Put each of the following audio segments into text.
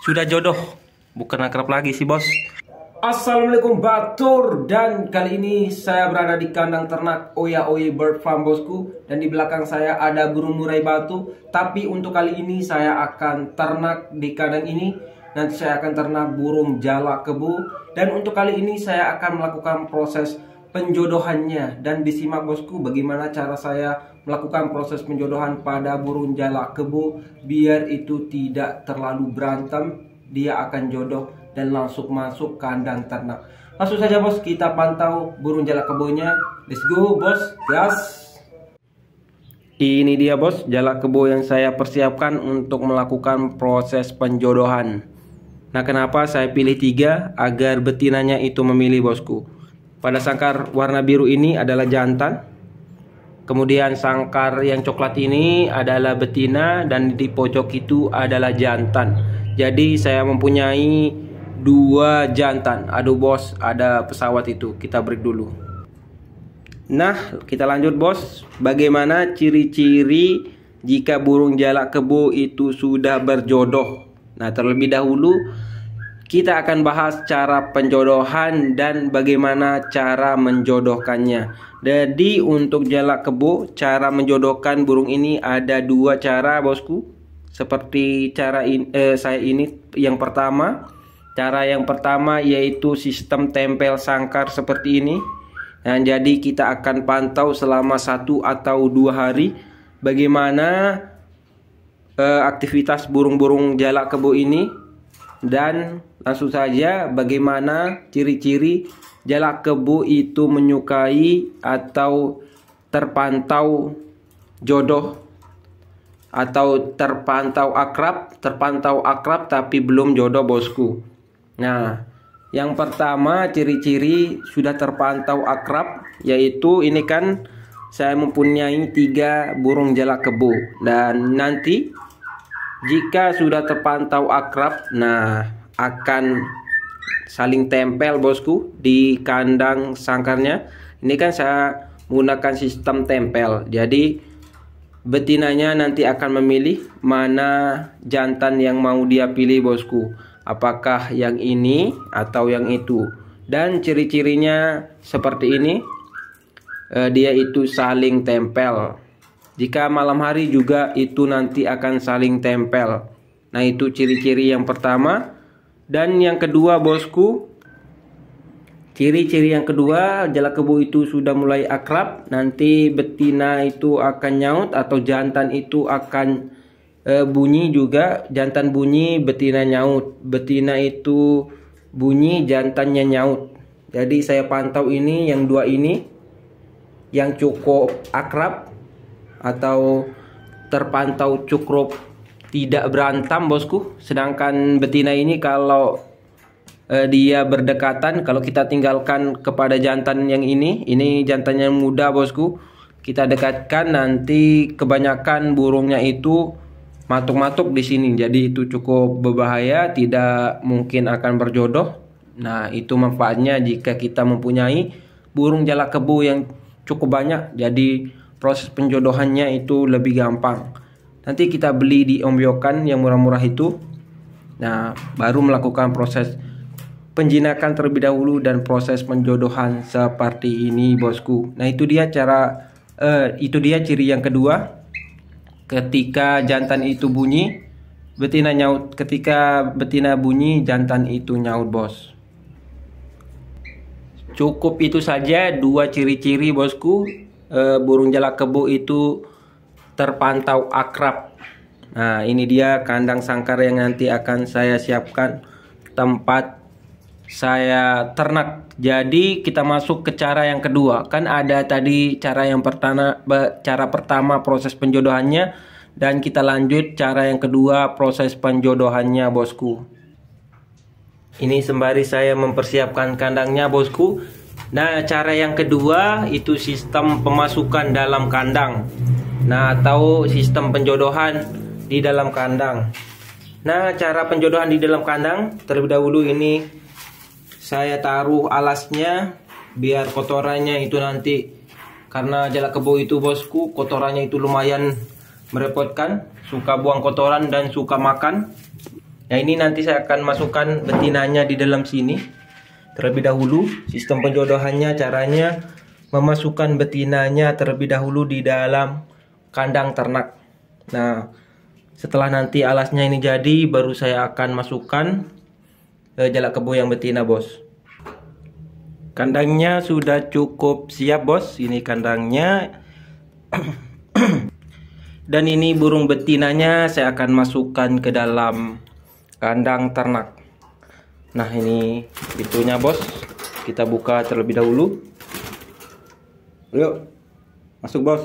sudah jodoh bukan akrab lagi sih bos Assalamualaikum Batur dan kali ini saya berada di kandang ternak Oya Oye Bird Farm bosku dan di belakang saya ada burung murai batu tapi untuk kali ini saya akan ternak di kandang ini nanti saya akan ternak burung jala kebu dan untuk kali ini saya akan melakukan proses penjodohannya dan disimak bosku bagaimana cara saya melakukan proses penjodohan pada burung jala kebo biar itu tidak terlalu berantem dia akan jodoh dan langsung masuk kandang ternak langsung saja bos kita pantau burung jala kebonya let's go bos gas ini dia bos jala kebo yang saya persiapkan untuk melakukan proses penjodohan Nah kenapa saya pilih tiga agar betinanya itu memilih bosku Pada sangkar warna biru ini adalah jantan Kemudian sangkar yang coklat ini adalah betina dan di pojok itu adalah jantan. Jadi saya mempunyai dua jantan. Aduh bos, ada pesawat itu. Kita break dulu. Nah, kita lanjut bos. Bagaimana ciri-ciri jika burung jalak kebo itu sudah berjodoh? Nah, terlebih dahulu kita akan bahas cara penjodohan dan bagaimana cara menjodohkannya. Jadi untuk jalak kebo, cara menjodohkan burung ini ada dua cara, bosku. Seperti cara in, eh, saya ini yang pertama, cara yang pertama yaitu sistem tempel sangkar seperti ini. Nah, jadi kita akan pantau selama satu atau dua hari bagaimana eh, aktivitas burung-burung jalak kebo ini dan langsung saja bagaimana ciri-ciri jalak kebu itu menyukai atau terpantau jodoh atau terpantau akrab, terpantau akrab tapi belum jodoh bosku. Nah, yang pertama ciri-ciri sudah terpantau akrab yaitu ini kan saya mempunyai tiga burung jalak kebu dan nanti jika sudah terpantau akrab nah akan saling tempel bosku di kandang sangkarnya ini kan saya menggunakan sistem tempel jadi betinanya nanti akan memilih mana jantan yang mau dia pilih bosku apakah yang ini atau yang itu dan ciri-cirinya seperti ini eh, dia itu saling tempel jika malam hari juga itu nanti akan saling tempel. Nah, itu ciri-ciri yang pertama. Dan yang kedua, bosku, ciri-ciri yang kedua, jala kebu itu sudah mulai akrab. Nanti betina itu akan nyaut atau jantan itu akan e, bunyi juga. Jantan bunyi, betina nyaut. Betina itu bunyi, jantannya nyaut. Jadi saya pantau ini yang dua ini yang cukup akrab atau terpantau cukup tidak berantam bosku sedangkan betina ini kalau eh, dia berdekatan kalau kita tinggalkan kepada jantan yang ini ini jantannya muda bosku kita dekatkan nanti kebanyakan burungnya itu matuk-matuk di sini jadi itu cukup berbahaya tidak mungkin akan berjodoh nah itu manfaatnya jika kita mempunyai burung jalak kebu yang cukup banyak jadi proses penjodohannya itu lebih gampang. Nanti kita beli di ombyokan yang murah-murah itu. Nah, baru melakukan proses penjinakan terlebih dahulu dan proses penjodohan seperti ini, Bosku. Nah, itu dia cara eh, itu dia ciri yang kedua. Ketika jantan itu bunyi, betina nyaut. Ketika betina bunyi, jantan itu nyaut, Bos. Cukup itu saja dua ciri-ciri, Bosku uh, burung jalak kebo itu terpantau akrab. Nah, ini dia kandang sangkar yang nanti akan saya siapkan tempat saya ternak. Jadi kita masuk ke cara yang kedua. Kan ada tadi cara yang pertama cara pertama proses penjodohannya dan kita lanjut cara yang kedua proses penjodohannya, Bosku. Ini sembari saya mempersiapkan kandangnya, Bosku. Nah, cara yang kedua itu sistem pemasukan dalam kandang. Nah, atau sistem penjodohan di dalam kandang. Nah, cara penjodohan di dalam kandang terlebih dahulu ini saya taruh alasnya biar kotorannya itu nanti karena jala kebo itu bosku kotorannya itu lumayan merepotkan suka buang kotoran dan suka makan Nah ini nanti saya akan masukkan betinanya di dalam sini terlebih dahulu. Sistem penjodohannya caranya memasukkan betinanya terlebih dahulu di dalam kandang ternak. Nah, setelah nanti alasnya ini jadi, baru saya akan masukkan jala eh, jalak kebo yang betina, bos. Kandangnya sudah cukup siap, bos. Ini kandangnya. Dan ini burung betinanya saya akan masukkan ke dalam kandang ternak. Nah ini pintunya bos Kita buka terlebih dahulu Yuk Masuk bos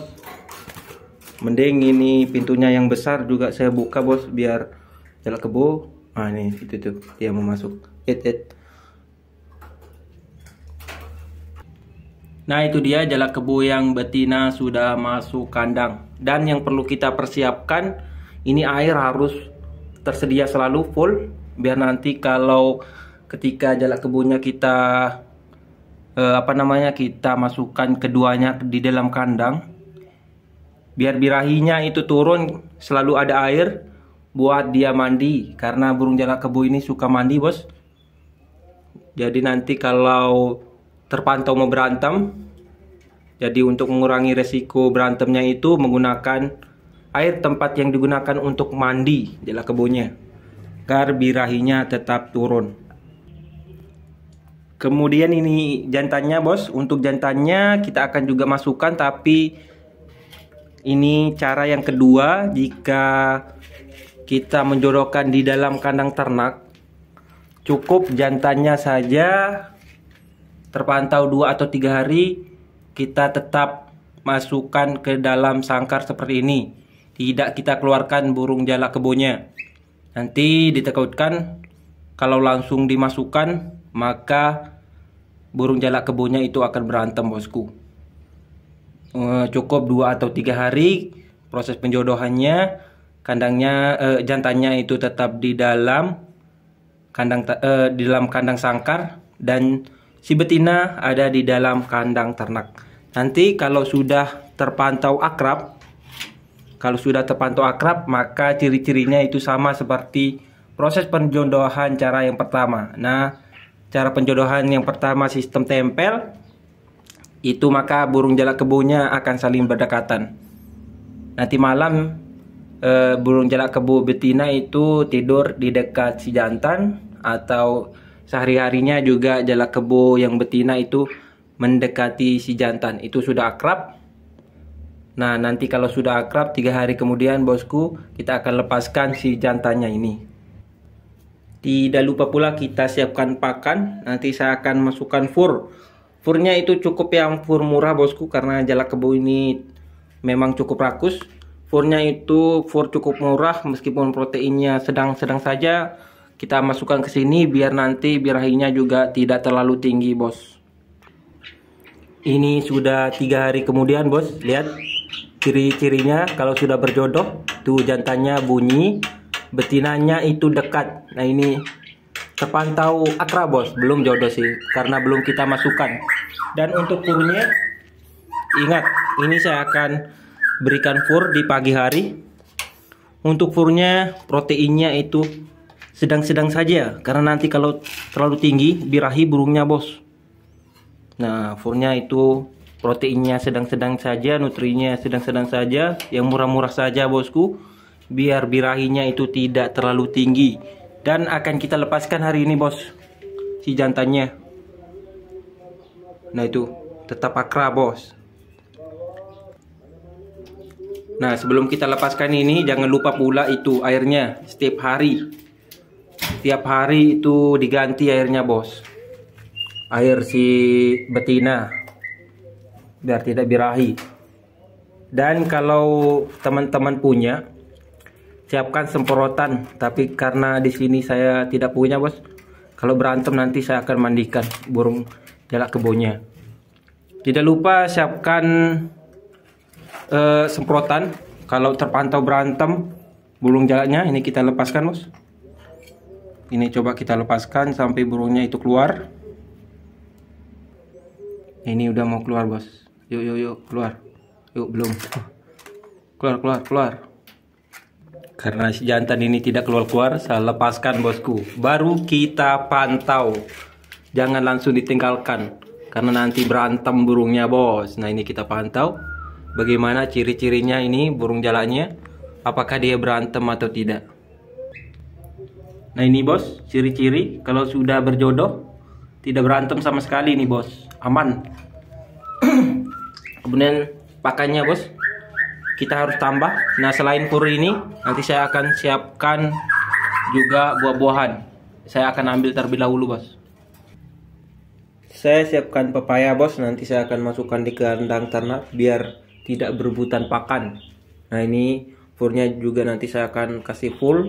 Mending ini pintunya yang besar juga saya buka bos Biar jalan kebo Nah ini itu tuh dia mau masuk it, it. Nah itu dia jalak kebo yang betina sudah masuk kandang Dan yang perlu kita persiapkan Ini air harus tersedia selalu full biar nanti kalau ketika jalak kebunnya kita eh, apa namanya kita masukkan keduanya di dalam kandang biar birahinya itu turun selalu ada air buat dia mandi karena burung jalak kebu ini suka mandi bos jadi nanti kalau terpantau mau berantem jadi untuk mengurangi resiko berantemnya itu menggunakan air tempat yang digunakan untuk mandi jalak kebunnya birahinya tetap turun. Kemudian ini jantannya bos, untuk jantannya kita akan juga masukkan tapi ini cara yang kedua jika kita menjorokkan di dalam kandang ternak cukup jantannya saja terpantau dua atau tiga hari kita tetap masukkan ke dalam sangkar seperti ini tidak kita keluarkan burung jala kebonya Nanti ditekutkan kalau langsung dimasukkan maka burung jalak kebunnya itu akan berantem bosku. Eh, cukup dua atau tiga hari proses penjodohannya kandangnya eh, jantannya itu tetap di dalam kandang eh, di dalam kandang sangkar dan si betina ada di dalam kandang ternak. Nanti kalau sudah terpantau akrab kalau sudah terpantau akrab, maka ciri-cirinya itu sama seperti proses penjodohan cara yang pertama. Nah, cara penjodohan yang pertama sistem tempel itu maka burung jalak kebunnya akan saling berdekatan. Nanti malam e, burung jalak kebu betina itu tidur di dekat si jantan atau sehari-harinya juga jalak kebu yang betina itu mendekati si jantan. Itu sudah akrab Nah, nanti kalau sudah akrab, tiga hari kemudian bosku, kita akan lepaskan si jantannya ini. Tidak lupa pula kita siapkan pakan, nanti saya akan masukkan fur. Furnya itu cukup yang fur murah bosku, karena jalak kebo ini memang cukup rakus. Furnya itu fur cukup murah, meskipun proteinnya sedang-sedang saja. Kita masukkan ke sini biar nanti birahinya juga tidak terlalu tinggi bos. Ini sudah tiga hari kemudian bos, lihat Ciri-cirinya kalau sudah berjodoh, tuh jantannya bunyi, betinanya itu dekat. Nah ini terpantau akrab bos, belum jodoh sih, karena belum kita masukkan. Dan untuk purnya ingat ini saya akan berikan fur di pagi hari. Untuk furnya proteinnya itu sedang-sedang saja, karena nanti kalau terlalu tinggi birahi burungnya bos. Nah furnya itu proteinnya sedang-sedang saja, nutrinya sedang-sedang saja, yang murah-murah saja bosku, biar birahinya itu tidak terlalu tinggi. Dan akan kita lepaskan hari ini bos, si jantannya. Nah itu, tetap akrab bos. Nah sebelum kita lepaskan ini, jangan lupa pula itu airnya setiap hari. Setiap hari itu diganti airnya bos. Air si betina biar tidak birahi dan kalau teman-teman punya siapkan semprotan tapi karena di sini saya tidak punya bos kalau berantem nanti saya akan mandikan burung jalak kebonya tidak lupa siapkan uh, semprotan kalau terpantau berantem burung jalaknya ini kita lepaskan bos ini coba kita lepaskan sampai burungnya itu keluar ini udah mau keluar bos yuk yuk yuk keluar yuk belum keluar keluar keluar karena si jantan ini tidak keluar keluar saya lepaskan bosku baru kita pantau jangan langsung ditinggalkan karena nanti berantem burungnya bos nah ini kita pantau bagaimana ciri-cirinya ini burung jalannya apakah dia berantem atau tidak nah ini bos ciri-ciri kalau sudah berjodoh tidak berantem sama sekali nih bos aman kemudian pakannya bos kita harus tambah nah selain kuri ini nanti saya akan siapkan juga buah-buahan saya akan ambil terlebih dahulu bos saya siapkan pepaya bos nanti saya akan masukkan di kandang ternak biar tidak berebutan pakan nah ini purnya juga nanti saya akan kasih full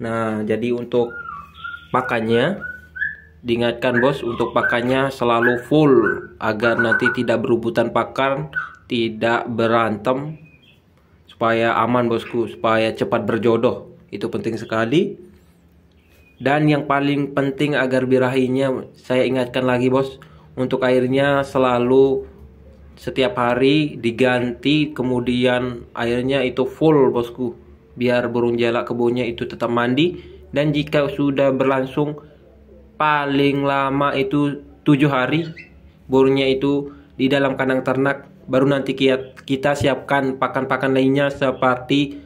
nah jadi untuk pakannya diingatkan bos untuk pakannya selalu full agar nanti tidak berubutan pakan tidak berantem supaya aman bosku supaya cepat berjodoh itu penting sekali dan yang paling penting agar birahinya saya ingatkan lagi bos untuk airnya selalu setiap hari diganti kemudian airnya itu full bosku biar burung jalak kebunnya itu tetap mandi dan jika sudah berlangsung paling lama itu tujuh hari burungnya itu di dalam kandang ternak baru nanti kita siapkan pakan-pakan lainnya seperti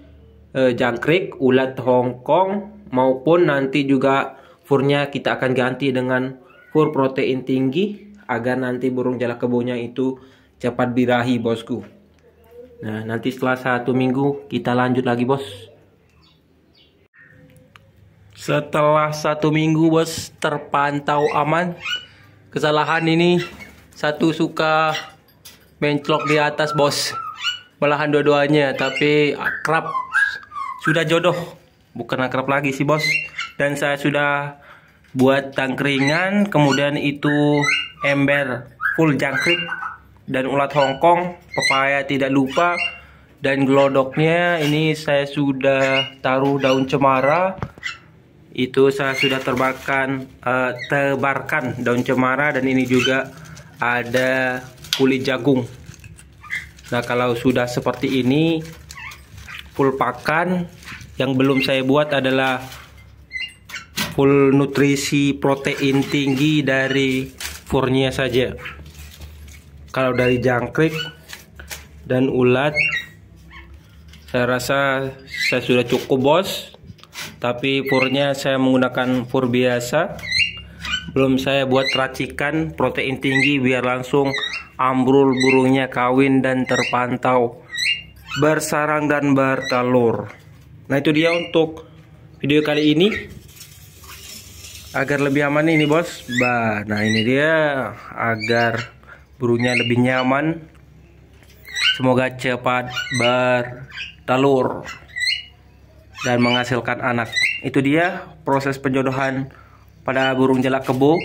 eh, jangkrik, ulat hongkong maupun nanti juga furnya kita akan ganti dengan fur protein tinggi agar nanti burung jalak kebunnya itu cepat birahi bosku. Nah nanti setelah satu minggu kita lanjut lagi bos. Setelah satu minggu bos terpantau aman Kesalahan ini satu suka menclok di atas bos Belahan dua-duanya tapi akrab Sudah jodoh Bukan akrab lagi sih bos Dan saya sudah buat tangkringan Kemudian itu ember full jangkrik Dan ulat hongkong Pepaya tidak lupa Dan gelodoknya ini saya sudah taruh daun cemara itu saya sudah terbakan uh, eh, tebarkan daun cemara dan ini juga ada kulit jagung nah kalau sudah seperti ini full pakan yang belum saya buat adalah full nutrisi protein tinggi dari furnia saja kalau dari jangkrik dan ulat saya rasa saya sudah cukup bos tapi purnya saya menggunakan pur biasa belum saya buat racikan protein tinggi biar langsung ambrul burungnya kawin dan terpantau bersarang dan bertelur nah itu dia untuk video kali ini agar lebih aman ini bos bah nah ini dia agar burungnya lebih nyaman semoga cepat bertelur dan menghasilkan anak. Itu dia proses penjodohan pada burung jelak kebo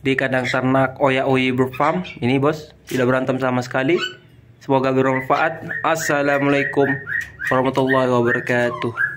di kandang ternak Oya Oyi Bird Farm. Ini bos, tidak berantem sama sekali. Semoga bermanfaat. Assalamualaikum warahmatullahi wabarakatuh.